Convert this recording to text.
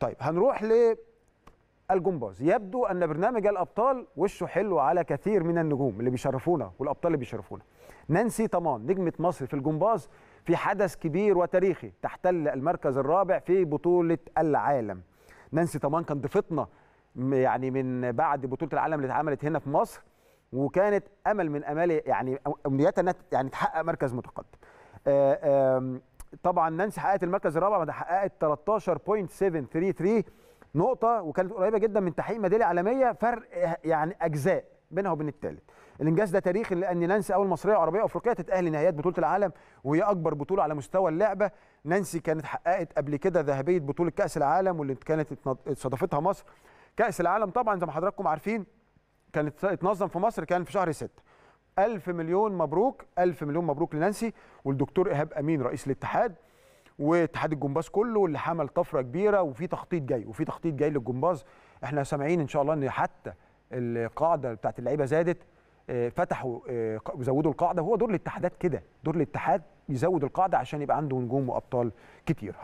طيب هنروح للجمباز يبدو ان برنامج الابطال وشه حلو على كثير من النجوم اللي بيشرفونا والابطال اللي بيشرفونا نانسي طمان نجمه مصر في الجمباز في حدث كبير وتاريخي تحتل المركز الرابع في بطوله العالم نانسي طمان كانت ضيفتنا يعني من بعد بطوله العالم اللي اتعملت هنا في مصر وكانت امل من امالي يعني امنياتها انها يعني تحقق مركز متقدم آه، طبعا نانسي حققت المركز الرابع بعد حققت 13.733 نقطه وكانت قريبه جدا من تحقيق ميداليه عالميه فرق يعني اجزاء بينها وبين الثالث الانجاز ده تاريخي لان نانسي اول مصريه عربيه افريقيه تتاهل لنهائيات بطوله العالم وهي اكبر بطوله على مستوى اللعبه نانسي كانت حققت قبل كده ذهبيه بطوله كاس العالم واللي كانت استضافتها مصر كاس العالم طبعا زي ما حضراتكم عارفين كانت اتنظم في مصر كان في شهر 6 ألف مليون مبروك ألف مليون مبروك لنانسي والدكتور إيهاب أمين رئيس الاتحاد واتحاد الجمباز كله اللي حمل طفرة كبيرة وفي تخطيط جاي وفي تخطيط جاي للجمباز احنا سامعين إن شاء الله إن حتى القاعدة بتاعت اللعيبة زادت آه، فتحوا آه، زودوا القاعدة هو دور الاتحادات كده دور الاتحاد يزود القاعدة عشان يبقى عنده نجوم وأبطال كتير